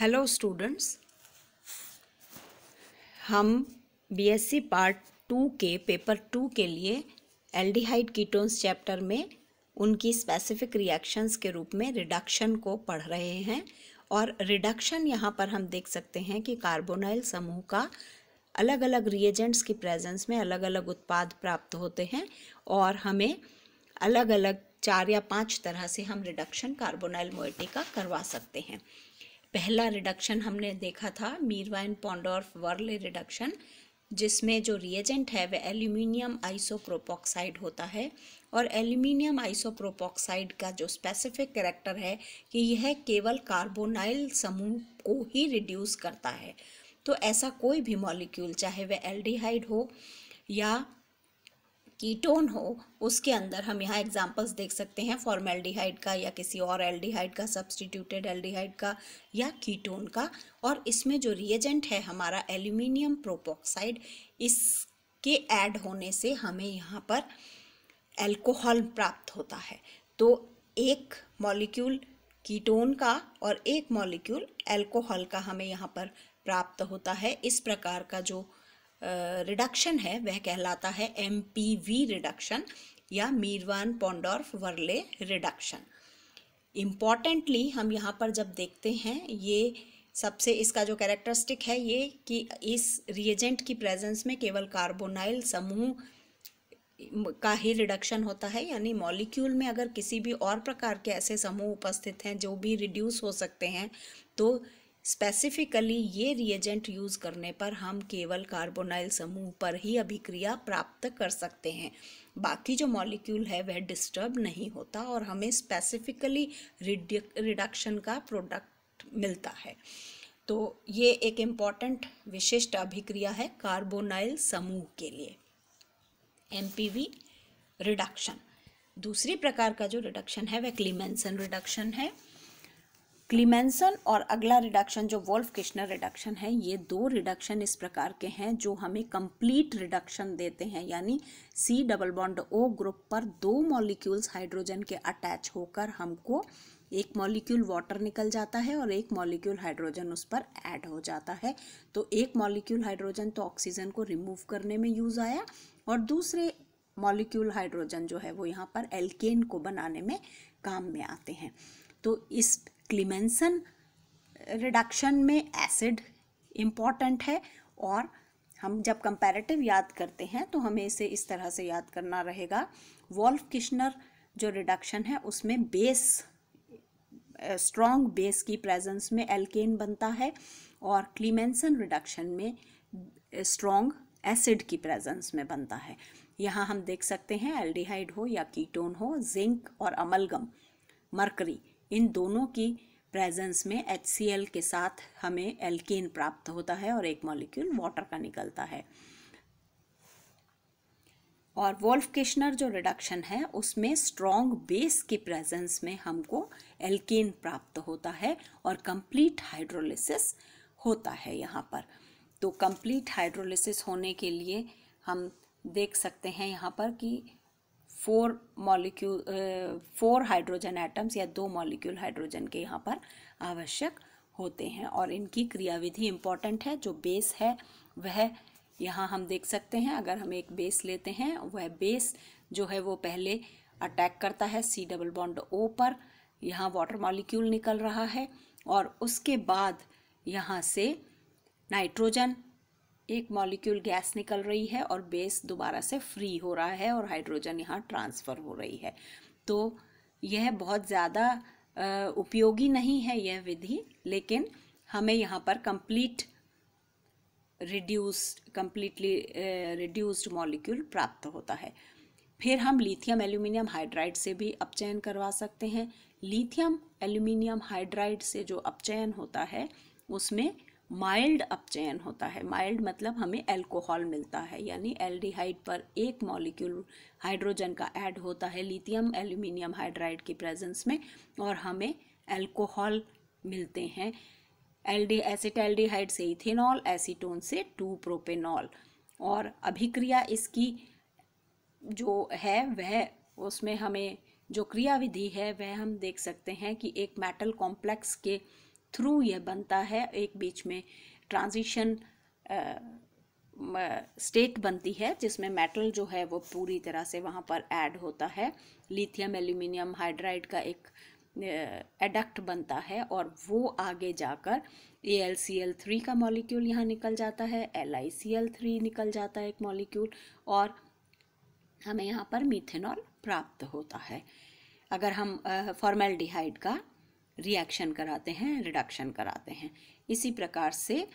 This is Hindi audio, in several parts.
हेलो स्टूडेंट्स हम बीएससी पार्ट टू के पेपर टू के लिए एल्डिहाइड कीटोन्स चैप्टर में उनकी स्पेसिफिक रिएक्शंस के रूप में रिडक्शन को पढ़ रहे हैं और रिडक्शन यहाँ पर हम देख सकते हैं कि कार्बोनाइल समूह का अलग अलग रिएजेंट्स की प्रेजेंस में अलग अलग उत्पाद प्राप्त होते हैं और हमें अलग अलग चार या पाँच तरह से हम रिडक्शन कार्बोनाइल मोइटी का करवा सकते हैं पहला रिडक्शन हमने देखा था मीरवाइन पॉन्डोर्फ वर्ले रिडक्शन जिसमें जो रिएजेंट है वह एल्यूमिनियम आइसोप्रोपॉक्साइड होता है और एल्यूमिनियम आइसोप्रोपॉक्साइड का जो स्पेसिफिक करेक्टर है कि यह केवल कार्बोनाइल समूह को ही रिड्यूस करता है तो ऐसा कोई भी मॉलिक्यूल चाहे वह एल्डिहाइड हो या कीटोन हो उसके अंदर हम यहाँ एग्जांपल्स देख सकते हैं फॉर्मेल्डिहाइड का या किसी और एल्डिहाइड का सब्सटीट्यूटेड एल्डिहाइड का या कीटोन का और इसमें जो रिएजेंट है हमारा एल्यूमिनियम प्रोपोक्साइड इसके ऐड होने से हमें यहाँ पर एल्कोहल प्राप्त होता है तो एक मॉलिक्यूल कीटोन का और एक मॉलिक्यूल एल्कोहल का हमें यहाँ पर प्राप्त होता है इस प्रकार का जो रिडक्शन है वह कहलाता है एम रिडक्शन या Meerwein Ponndorf Verley reduction importantly हम यहाँ पर जब देखते हैं ये सबसे इसका जो कैरेक्टरिस्टिक है ये कि इस रिएजेंट की प्रेजेंस में केवल कार्बोनाइल समूह का ही रिडक्शन होता है यानी मॉलिक्यूल में अगर किसी भी और प्रकार के ऐसे समूह उपस्थित हैं जो भी रिड्यूस हो सकते हैं तो स्पेसिफिकली ये रिएजेंट यूज़ करने पर हम केवल कार्बोनाइल समूह पर ही अभिक्रिया प्राप्त कर सकते हैं बाकी जो मॉलिक्यूल है वह डिस्टर्ब नहीं होता और हमें स्पेसिफिकली रिडक्शन का प्रोडक्ट मिलता है तो ये एक इम्पॉर्टेंट विशिष्ट अभिक्रिया है कार्बोनाइल समूह के लिए एम रिडक्शन दूसरी प्रकार का जो रिडक्शन है वह क्लीमेंसन रिडक्शन है क्लीमेंसन और अगला रिडक्शन जो वोल्फ किश्नर रिडक्शन है ये दो रिडक्शन इस प्रकार के हैं जो हमें कंप्लीट रिडक्शन देते हैं यानी C double bond O group पर दो मॉलिक्यूल्स हाइड्रोजन के अटैच होकर हमको एक मॉलिक्यूल वाटर निकल जाता है और एक मॉलिक्यूल हाइड्रोजन उस पर ऐड हो जाता है तो एक मॉलिक्यूल हाइड्रोजन तो ऑक्सीजन को रिमूव करने में यूज़ आया और दूसरे मॉलिक्यूल हाइड्रोजन जो है वो यहाँ पर एल्केन को बनाने में काम में आते हैं तो इस क्लीमेंसन रिडक्शन में एसिड इम्पॉर्टेंट है और हम जब कंपैरेटिव याद करते हैं तो हमें इसे इस तरह से याद करना रहेगा वॉल्फ किशनर जो रिडक्शन है उसमें बेस स्ट्रॉन्ग बेस की प्रेजेंस में एल्केन बनता है और क्लीमेंसन रिडक्शन में स्ट्रॉन्ग एसिड की प्रेजेंस में बनता है यहाँ हम देख सकते हैं एल्डिहाइड हो या कीटोन हो जिंक और अमलगम मरकरी इन दोनों की प्रेजेंस में एच के साथ हमें एल्केन प्राप्त होता है और एक मॉलिक्यूल वाटर का निकलता है और वोल्फ किशनर जो रिडक्शन है उसमें स्ट्रॉन्ग बेस की प्रेजेंस में हमको एल्केन प्राप्त होता है और कंप्लीट हाइड्रोलिसिस होता है यहाँ पर तो कंप्लीट हाइड्रोलिसिस होने के लिए हम देख सकते हैं यहाँ पर कि four molecule four hydrogen atoms या दो मॉलिक्यूल हाइड्रोजन के यहाँ पर आवश्यक होते हैं और इनकी क्रियाविधि इम्पॉर्टेंट है जो बेस है वह यहाँ हम देख सकते हैं अगर हम एक बेस लेते हैं वह बेस जो है वो पहले अटैक करता है सी डबल बॉन्ड ओ पर यहाँ वाटर मॉलिक्यूल निकल रहा है और उसके बाद यहाँ से नाइट्रोजन एक मॉलिक्यूल गैस निकल रही है और बेस दोबारा से फ्री हो रहा है और हाइड्रोजन यहाँ ट्रांसफ़र हो रही है तो यह बहुत ज़्यादा उपयोगी नहीं है यह विधि लेकिन हमें यहाँ पर complete reduce completely reduced molecule प्राप्त होता है फिर हम लिथियम एल्यूमिनियम हाइड्राइड से भी अपचयन करवा सकते हैं लिथियम एल्यूमिनियम हाइड्राइड से जो अपचयन होता है उसमें माइल्ड अपचयन होता है माइल्ड मतलब हमें एल्कोहल मिलता है यानी एल्डिहाइड पर एक मॉलिक्यूल हाइड्रोजन का ऐड होता है लिथियम एल्यूमिनियम हाइड्राइड की प्रेजेंस में और हमें एल्कोहल मिलते हैं एल डी एसिड से इथेनॉल एसीटोन से टू प्रोपेनॉल और अभिक्रिया इसकी जो है वह उसमें हमें जो क्रियाविधि है वह हम देख सकते हैं कि एक मेटल कॉम्प्लेक्स के थ्रू यह बनता है एक बीच में ट्रांजिशन स्टेट बनती है जिसमें मेटल जो है वो पूरी तरह से वहाँ पर ऐड होता है लिथियम एल्यूमिनियम हाइड्राइड का एक एडक्ट बनता है और वो आगे जाकर A L C L three का मॉलिक्यूल यहाँ निकल जाता है L I C L three निकल जाता है एक मॉलिक्यूल और हमें यहाँ पर मीथेनॉल प्राप्त होता है अगर हम फॉर्मेल्डिहाइड का रिएक्शन कराते हैं रिडक्शन कराते हैं इसी प्रकार से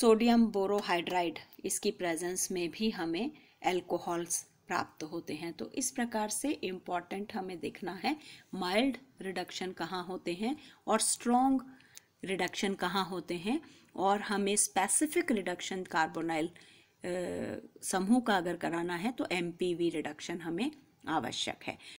सोडियम बोरोहाइड्राइड इसकी प्रेजेंस में भी हमें एल्कोहल्स प्राप्त होते हैं तो इस प्रकार से इम्पॉर्टेंट हमें देखना है माइल्ड रिडक्शन कहाँ होते हैं और स्ट्रॉन्ग रिडक्शन कहाँ होते हैं और हमें स्पेसिफिक रिडक्शन कार्बोनाइल समूह का अगर कराना है तो एम रिडक्शन हमें आवश्यक है